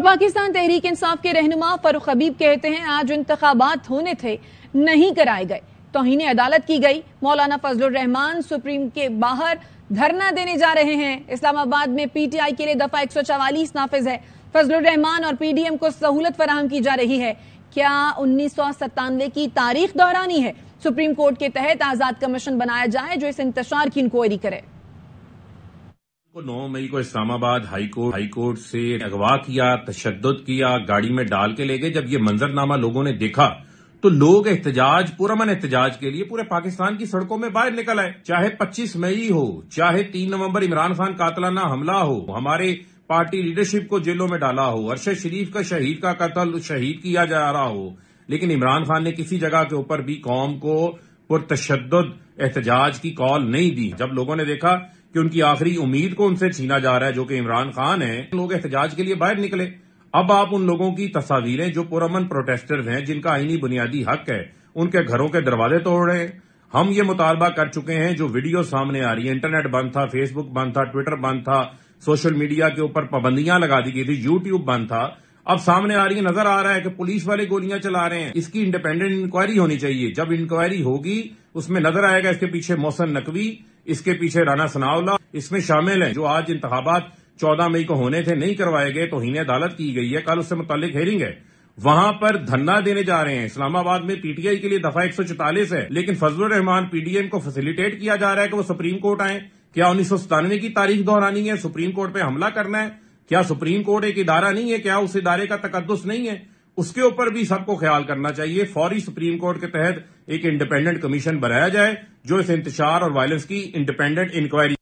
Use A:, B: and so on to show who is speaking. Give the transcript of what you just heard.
A: और पाकिस्तान तहरीक इंसाफ के रहनुमा फरुख हबीब कहते हैं आज इंतबात होने थे नहीं कराए गए तोहन अदालत की गई मौलाना फजलान रहमान सुप्रीम के बाहर धरना देने जा रहे हैं इस्लामाबाद में पीटीआई के लिए दफा एक सौ चवालीस नाफिज है फजल रहमान और पीडीएम को सहूलत फराहम की जा रही है क्या उन्नीस सौ सत्तानवे की तारीख दोहरानी है सुप्रीम कोर्ट के तहत आजाद कमीशन बनाया जाए जो इस इंतजार की इंक्वायरी करे
B: को 9 मई को इस्लामाबाद हाईकोर्ट हाईकोर्ट से अगवा किया तशद किया गाड़ी में डाल के ले गए जब ये मंजरनामा लोगों ने देखा तो लोग एहतजाज पुरमन एहतजाज के लिए पूरे पाकिस्तान की सड़कों में बाहर निकल आए चाहे 25 मई हो चाहे 3 नवंबर इमरान खान कातलाना हमला हो हमारे पार्टी लीडरशिप को जेलों में डाला हो अरशद शरीफ का शहीद का कत्ल शहीद किया जा रहा हो लेकिन इमरान खान ने किसी जगह के ऊपर भी कौम को पुरतशद एहतजाज की कॉल नहीं दी जब लोगों ने देखा कि उनकी आखिरी उम्मीद को उनसे छीना जा रहा है जो कि इमरान खान है लोग एहतजाज के लिए बाहर निकले अब आप उन लोगों की तस्वीरें जो पुरमन प्रोटेस्टर्स हैं जिनका आईनी बुनियादी हक है उनके घरों के दरवाजे तोड़ रहे हैं हम ये मुतालबा कर चुके हैं जो वीडियो सामने आ रही है इंटरनेट बंद था फेसबुक बंद था ट्विटर बंद था सोशल मीडिया के ऊपर पाबंदियां लगा दी गई थी यूट्यूब बंद था अब सामने आ रही है नजर आ रहा है कि पुलिस वाले गोलियां चला रहे हैं इसकी इंडिपेंडेंट इंक्वायरी होनी चाहिए जब इंक्वायरी होगी उसमें नजर आएगा इसके पीछे मोहसन नकवी इसके पीछे राना सनावला इसमें शामिल है जो आज इंतबात चौदह मई को होने थे नहीं करवाए गए तो हिन्हें अदालत की गई है कल उससे मुतलिक हेरिंग है वहां पर धरना देने जा रहे हैं इस्लामाबाद में पीटीआई के लिए दफा एक है लेकिन फजल रहमान पीडीएम को फैसिलिटेट किया जा रहा है कि वो सुप्रीम कोर्ट आए क्या उन्नीस सौ सतानवे की तारीख दोहरानी है सुप्रीम कोर्ट पर हमला करना है क्या सुप्रीम कोर्ट एक इदारा नहीं है क्या उस इदारे का तकदस नहीं है उसके ऊपर भी सबको ख्याल करना चाहिए फौरी सुप्रीम कोर्ट के
A: तहत एक इंडिपेंडेंट कमीशन बनाया जाए जो इस इंतजार और वायलेंस की इंडिपेंडेंट इंक्वायरी